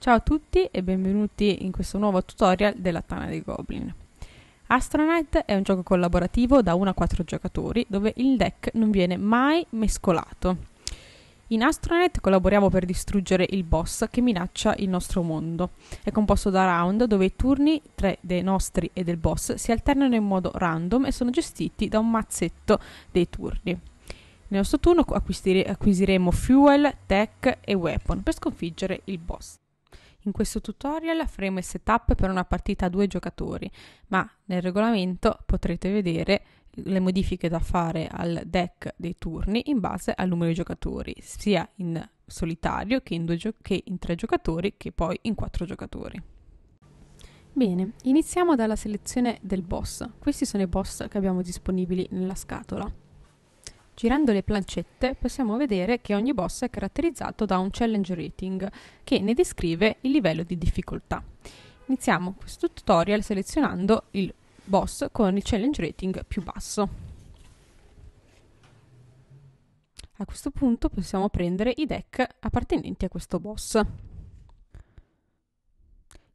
Ciao a tutti e benvenuti in questo nuovo tutorial della Tana dei Goblin. Astronet è un gioco collaborativo da 1 a 4 giocatori dove il deck non viene mai mescolato. In Astronet collaboriamo per distruggere il boss che minaccia il nostro mondo. È composto da round dove i turni, tre dei nostri e del boss, si alternano in modo random e sono gestiti da un mazzetto dei turni. Nel nostro turno acquisire- acquisiremo fuel, tech e weapon per sconfiggere il boss. In questo tutorial faremo il setup per una partita a due giocatori, ma nel regolamento potrete vedere le modifiche da fare al deck dei turni in base al numero di giocatori, sia in solitario che in, gio- che in tre giocatori che poi in quattro giocatori. Bene, iniziamo dalla selezione del boss. Questi sono i boss che abbiamo disponibili nella scatola. Girando le plancette possiamo vedere che ogni boss è caratterizzato da un challenge rating che ne descrive il livello di difficoltà. Iniziamo questo tutorial selezionando il boss con il challenge rating più basso. A questo punto possiamo prendere i deck appartenenti a questo boss.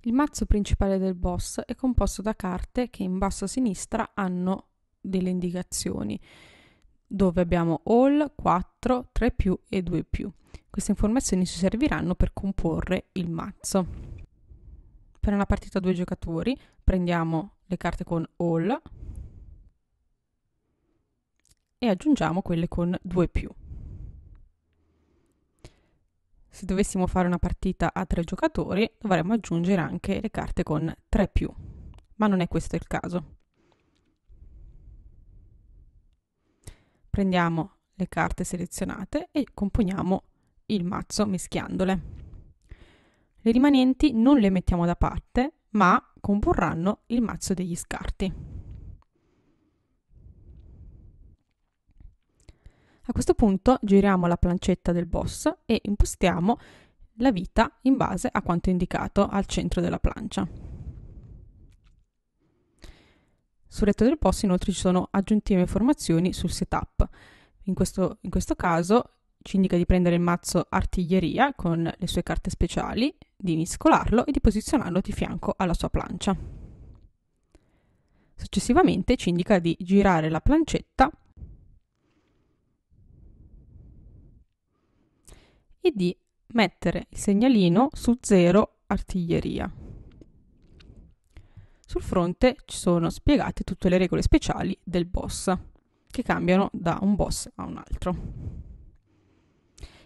Il mazzo principale del boss è composto da carte che in basso a sinistra hanno delle indicazioni dove abbiamo all, 4, 3 più e 2 più. Queste informazioni ci serviranno per comporre il mazzo. Per una partita a due giocatori prendiamo le carte con all e aggiungiamo quelle con 2 più. Se dovessimo fare una partita a tre giocatori dovremmo aggiungere anche le carte con 3 più, ma non è questo il caso. prendiamo le carte selezionate e componiamo il mazzo mischiandole. Le rimanenti non le mettiamo da parte, ma comporranno il mazzo degli scarti. A questo punto giriamo la plancetta del boss e impostiamo la vita in base a quanto indicato al centro della plancia. Sul retto del posto inoltre ci sono aggiuntive informazioni sul setup. In questo, in questo caso ci indica di prendere il mazzo artiglieria con le sue carte speciali, di miscolarlo e di posizionarlo di fianco alla sua plancia. Successivamente ci indica di girare la plancetta e di mettere il segnalino su 0 artiglieria. Sul fronte ci sono spiegate tutte le regole speciali del boss, che cambiano da un boss a un altro.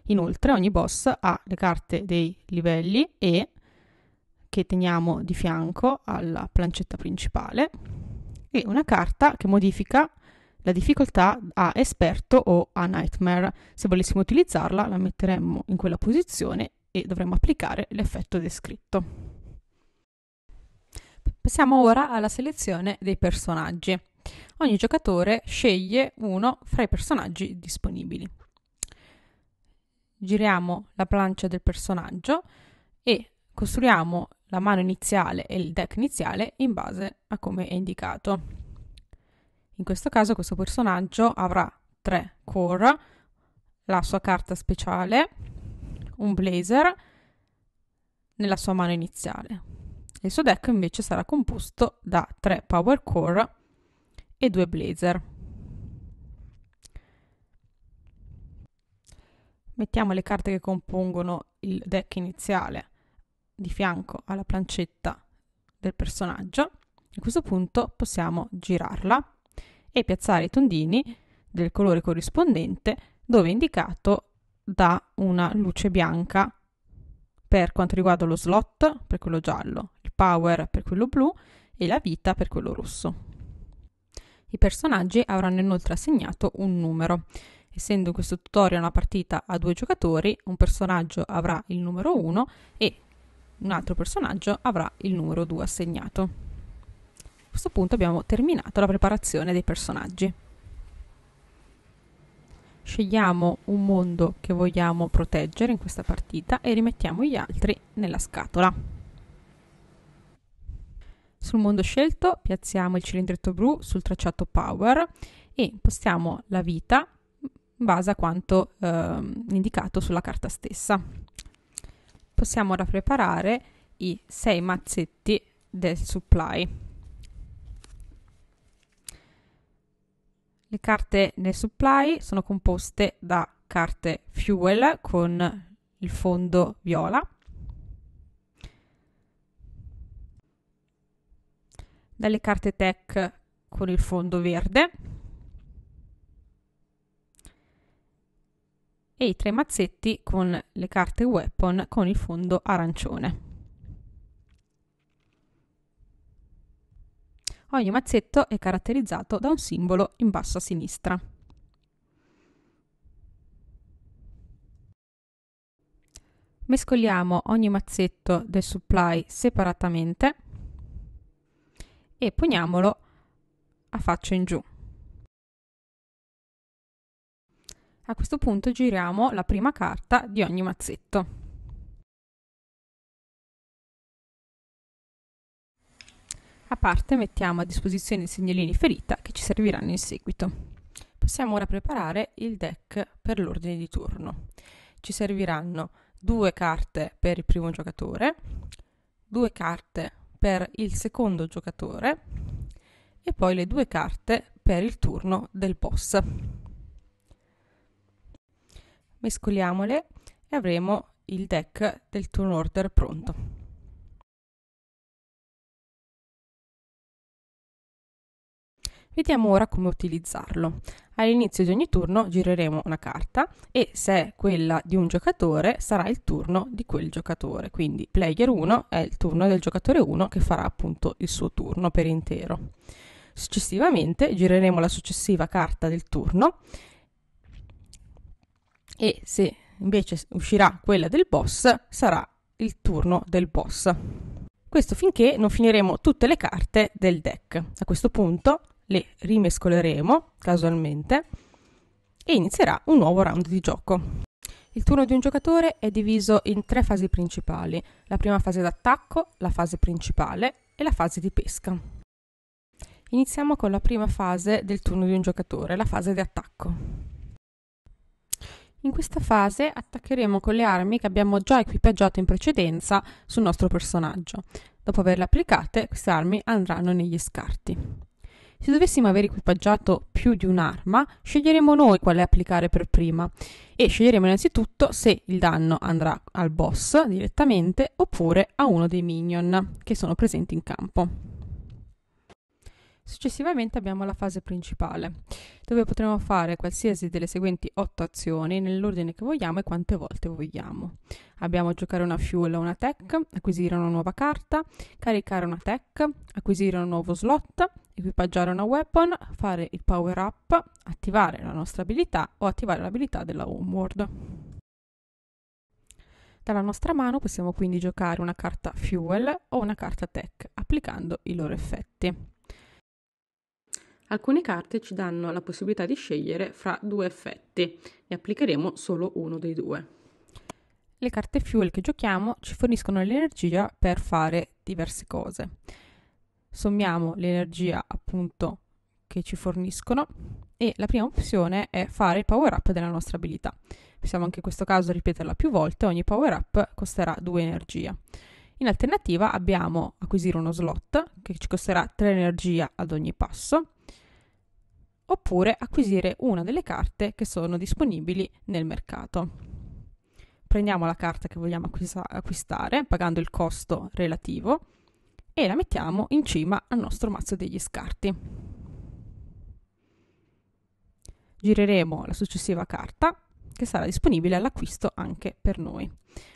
Inoltre ogni boss ha le carte dei livelli e che teniamo di fianco alla plancetta principale e una carta che modifica la difficoltà a esperto o a nightmare. Se volessimo utilizzarla la metteremmo in quella posizione e dovremmo applicare l'effetto descritto. Passiamo ora alla selezione dei personaggi. Ogni giocatore sceglie uno fra i personaggi disponibili. Giriamo la plancia del personaggio e costruiamo la mano iniziale e il deck iniziale in base a come è indicato. In questo caso questo personaggio avrà tre core, la sua carta speciale, un blazer nella sua mano iniziale. Il suo deck invece sarà composto da 3 Power Core e 2 Blazer. Mettiamo le carte che compongono il deck iniziale di fianco alla plancetta del personaggio. A questo punto possiamo girarla e piazzare i tondini del colore corrispondente dove è indicato da una luce bianca per quanto riguarda lo slot, per quello giallo, Power per quello blu e la vita per quello rosso. I personaggi avranno inoltre assegnato un numero. Essendo questo tutorial una partita a due giocatori, un personaggio avrà il numero 1 e un altro personaggio avrà il numero 2 assegnato. A questo punto abbiamo terminato la preparazione dei personaggi. Scegliamo un mondo che vogliamo proteggere in questa partita e rimettiamo gli altri nella scatola. Sul mondo scelto piazziamo il cilindretto blu sul tracciato Power e impostiamo la vita in base a quanto eh, indicato sulla carta stessa. Possiamo ora preparare i 6 mazzetti del supply. Le carte nel supply sono composte da carte fuel con il fondo viola, dalle carte tech con il fondo verde e i tre mazzetti con le carte weapon con il fondo arancione. Ogni mazzetto è caratterizzato da un simbolo in basso a sinistra. Mescoliamo ogni mazzetto del supply separatamente e poniamolo a faccia in giù. A questo punto giriamo la prima carta di ogni mazzetto. A parte mettiamo a disposizione i segnalini ferita che ci serviranno in seguito. Possiamo ora preparare il deck per l'ordine di turno. Ci serviranno due carte per il primo giocatore, due carte per il secondo giocatore e poi le due carte per il turno del boss. Mescoliamole e avremo il deck del turn order pronto. Vediamo ora come utilizzarlo. All'inizio di ogni turno gireremo una carta e se è quella di un giocatore sarà il turno di quel giocatore. Quindi player 1 è il turno del giocatore 1 che farà appunto il suo turno per intero. Successivamente gireremo la successiva carta del turno e se invece uscirà quella del boss sarà il turno del boss. Questo finché non finiremo tutte le carte del deck. A questo punto le rimescoleremo casualmente e inizierà un nuovo round di gioco. Il turno di un giocatore è diviso in tre fasi principali, la prima fase d'attacco, la fase principale e la fase di pesca. Iniziamo con la prima fase del turno di un giocatore, la fase di attacco. In questa fase attaccheremo con le armi che abbiamo già equipaggiato in precedenza sul nostro personaggio. Dopo averle applicate, queste armi andranno negli scarti. Se dovessimo aver equipaggiato più di un'arma, sceglieremo noi quale applicare per prima e sceglieremo innanzitutto se il danno andrà al boss direttamente oppure a uno dei minion che sono presenti in campo. Successivamente abbiamo la fase principale, dove potremo fare qualsiasi delle seguenti otto azioni nell'ordine che vogliamo e quante volte vogliamo. Abbiamo giocare una fuel o una tech, acquisire una nuova carta, caricare una tech, acquisire un nuovo slot, equipaggiare una weapon, fare il power up, attivare la nostra abilità o attivare l'abilità della Homeward. Dalla nostra mano possiamo quindi giocare una carta Fuel o una carta Tech applicando i loro effetti. Alcune carte ci danno la possibilità di scegliere fra due effetti, e applicheremo solo uno dei due. Le carte Fuel che giochiamo ci forniscono l'energia per fare diverse cose sommiamo l'energia appunto che ci forniscono e la prima opzione è fare il power up della nostra abilità. Possiamo anche in questo caso ripeterla più volte, ogni power up costerà 2 energia. In alternativa abbiamo acquisire uno slot che ci costerà 3 energia ad ogni passo oppure acquisire una delle carte che sono disponibili nel mercato. Prendiamo la carta che vogliamo acquistare pagando il costo relativo e la mettiamo in cima al nostro mazzo degli scarti. Gireremo la successiva carta che sarà disponibile all'acquisto anche per noi.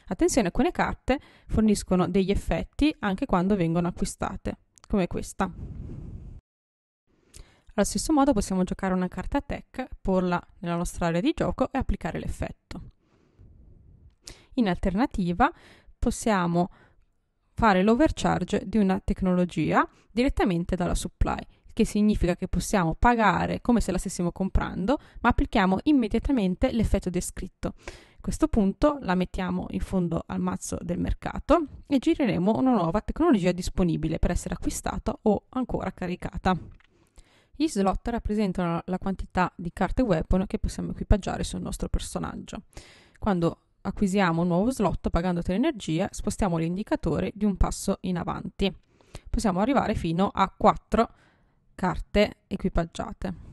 Attenzione, alcune carte forniscono degli effetti anche quando vengono acquistate, come questa. Allo stesso modo possiamo giocare una carta tech, porla nella nostra area di gioco e applicare l'effetto. In alternativa possiamo fare l'overcharge di una tecnologia direttamente dalla supply, che significa che possiamo pagare come se la stessimo comprando, ma applichiamo immediatamente l'effetto descritto. A questo punto la mettiamo in fondo al mazzo del mercato e gireremo una nuova tecnologia disponibile per essere acquistata o ancora caricata. Gli slot rappresentano la quantità di carte weapon che possiamo equipaggiare sul nostro personaggio. Quando acquisiamo un nuovo slot pagando energia, spostiamo l'indicatore di un passo in avanti. Possiamo arrivare fino a 4 carte equipaggiate.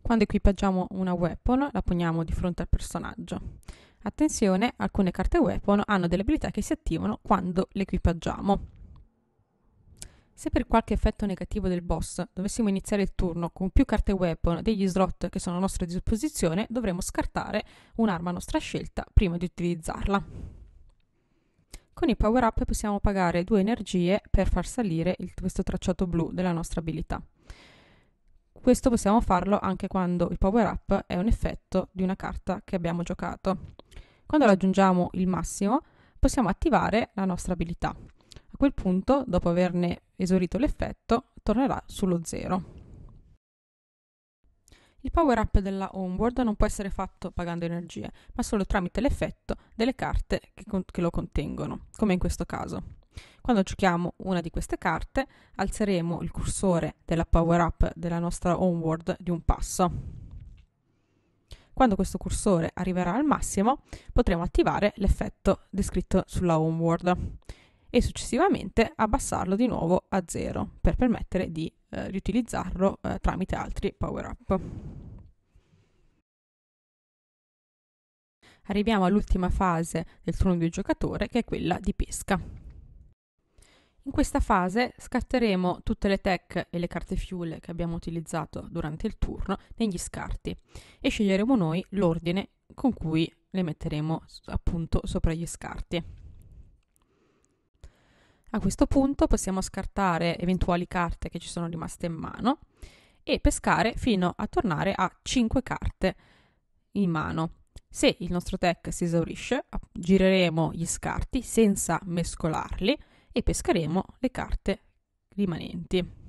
Quando equipaggiamo una weapon la poniamo di fronte al personaggio. Attenzione, alcune carte weapon hanno delle abilità che si attivano quando le equipaggiamo. Se per qualche effetto negativo del boss dovessimo iniziare il turno con più carte weapon degli slot che sono a nostra disposizione, dovremo scartare un'arma a nostra scelta prima di utilizzarla. Con i power-up possiamo pagare due energie per far salire il, questo tracciato blu della nostra abilità. Questo possiamo farlo anche quando il power-up è un effetto di una carta che abbiamo giocato. Quando raggiungiamo il massimo possiamo attivare la nostra abilità. A quel punto, dopo averne Esaurito l'effetto, tornerà sullo zero. Il power up della Homeward non può essere fatto pagando energie, ma solo tramite l'effetto delle carte che, con- che lo contengono, come in questo caso. Quando giochiamo una di queste carte, alzeremo il cursore della power up della nostra Homeward di un passo. Quando questo cursore arriverà al massimo, potremo attivare l'effetto descritto sulla Homeward e successivamente abbassarlo di nuovo a 0 per permettere di eh, riutilizzarlo eh, tramite altri power-up. Arriviamo all'ultima fase del turno del giocatore che è quella di pesca. In questa fase scatteremo tutte le tech e le carte fuel che abbiamo utilizzato durante il turno negli scarti e sceglieremo noi l'ordine con cui le metteremo appunto sopra gli scarti. A questo punto possiamo scartare eventuali carte che ci sono rimaste in mano e pescare fino a tornare a 5 carte in mano. Se il nostro tech si esaurisce, gireremo gli scarti senza mescolarli e pescheremo le carte rimanenti.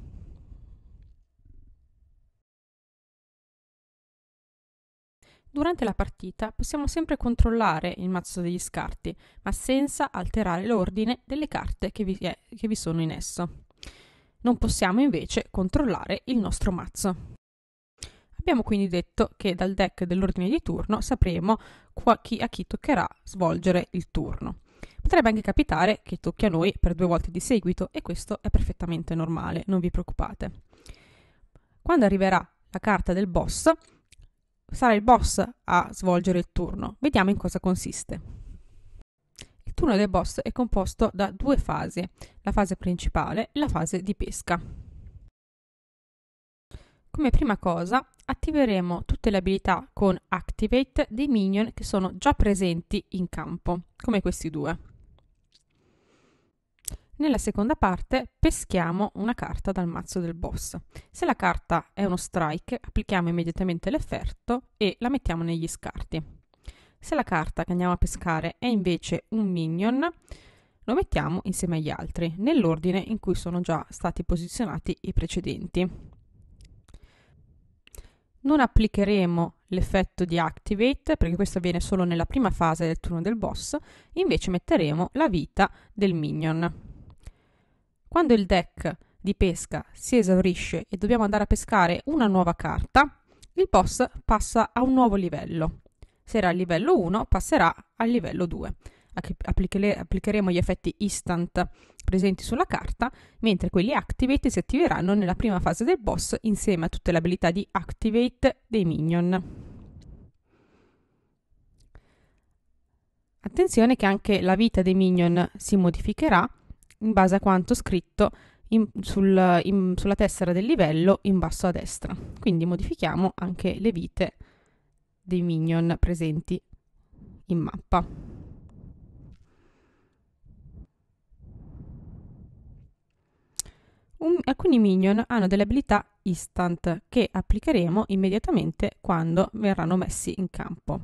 Durante la partita possiamo sempre controllare il mazzo degli scarti, ma senza alterare l'ordine delle carte che vi, è, eh, che vi sono in esso. Non possiamo invece controllare il nostro mazzo. Abbiamo quindi detto che dal deck dell'ordine di turno sapremo a chi, a chi toccherà svolgere il turno. Potrebbe anche capitare che tocchi a noi per due volte di seguito e questo è perfettamente normale, non vi preoccupate. Quando arriverà la carta del boss, sarà il boss a svolgere il turno. Vediamo in cosa consiste. Il turno del boss è composto da due fasi, la fase principale e la fase di pesca. Come prima cosa attiveremo tutte le abilità con Activate dei minion che sono già presenti in campo, come questi due. Nella seconda parte peschiamo una carta dal mazzo del boss. Se la carta è uno strike, applichiamo immediatamente l'effetto e la mettiamo negli scarti. Se la carta che andiamo a pescare è invece un minion, lo mettiamo insieme agli altri, nell'ordine in cui sono già stati posizionati i precedenti. Non applicheremo l'effetto di activate perché questo avviene solo nella prima fase del turno del boss, invece metteremo la vita del minion. Quando il deck di pesca si esaurisce e dobbiamo andare a pescare una nuova carta, il boss passa a un nuovo livello. Se era al livello 1, passerà al livello 2. Applicheremo gli effetti instant presenti sulla carta, mentre quelli activate si attiveranno nella prima fase del boss insieme a tutte le abilità di activate dei minion. Attenzione che anche la vita dei minion si modificherà in base a quanto scritto in, sul, in, sulla tessera del livello in basso a destra. Quindi modifichiamo anche le vite dei minion presenti in mappa. Un, alcuni minion hanno delle abilità instant che applicheremo immediatamente quando verranno messi in campo.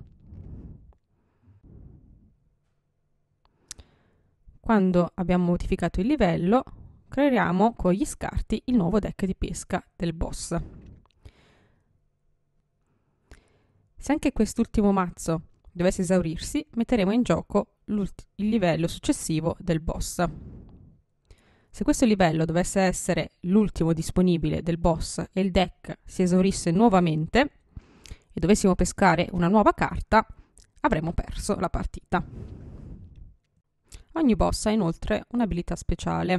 Quando abbiamo modificato il livello, creiamo con gli scarti il nuovo deck di pesca del boss. Se anche quest'ultimo mazzo dovesse esaurirsi, metteremo in gioco il livello successivo del boss. Se questo livello dovesse essere l'ultimo disponibile del boss e il deck si esaurisse nuovamente e dovessimo pescare una nuova carta, avremmo perso la partita. Ogni boss ha inoltre un'abilità speciale.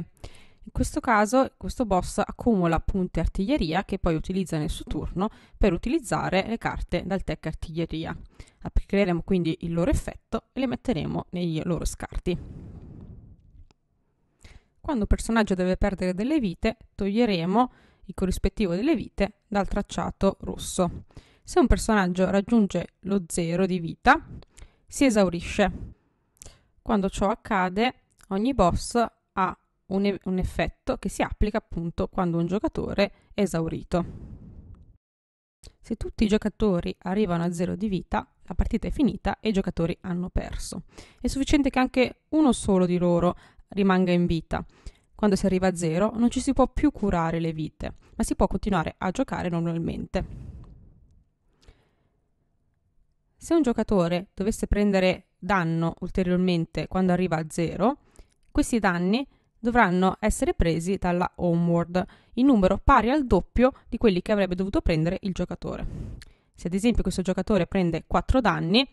In questo caso questo boss accumula punti artiglieria che poi utilizza nel suo turno per utilizzare le carte dal tech artiglieria. Applicheremo quindi il loro effetto e le metteremo nei loro scarti. Quando un personaggio deve perdere delle vite, toglieremo il corrispettivo delle vite dal tracciato rosso. Se un personaggio raggiunge lo 0 di vita, si esaurisce. Quando ciò accade, ogni boss ha un, e- un effetto che si applica appunto quando un giocatore è esaurito. Se tutti i giocatori arrivano a zero di vita, la partita è finita e i giocatori hanno perso. È sufficiente che anche uno solo di loro rimanga in vita. Quando si arriva a zero non ci si può più curare le vite, ma si può continuare a giocare normalmente. Se un giocatore dovesse prendere danno ulteriormente quando arriva a zero, questi danni dovranno essere presi dalla Homeward in numero pari al doppio di quelli che avrebbe dovuto prendere il giocatore. Se ad esempio questo giocatore prende 4 danni,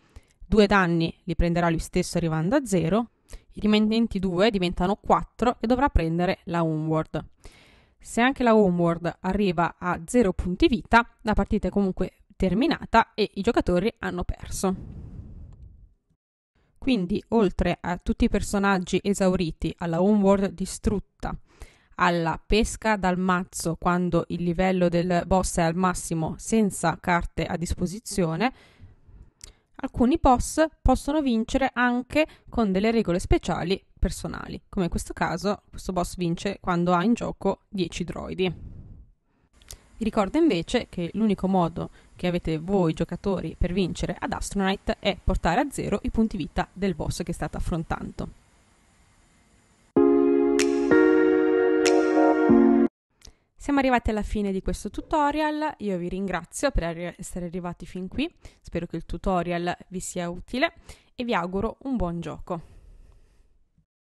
2 danni li prenderà lui stesso arrivando a 0, i rimanenti 2 diventano 4 e dovrà prendere la Homeward. Se anche la Homeward arriva a 0 punti vita, la partita è comunque terminata e i giocatori hanno perso. Quindi, oltre a tutti i personaggi esauriti, alla homeworld distrutta, alla pesca dal mazzo quando il livello del boss è al massimo senza carte a disposizione, alcuni boss possono vincere anche con delle regole speciali personali, come in questo caso questo boss vince quando ha in gioco 10 droidi ricordo invece che l'unico modo che avete voi giocatori per vincere ad Astronaut è portare a zero i punti vita del boss che state affrontando. Siamo arrivati alla fine di questo tutorial, io vi ringrazio per essere arrivati fin qui, spero che il tutorial vi sia utile e vi auguro un buon gioco.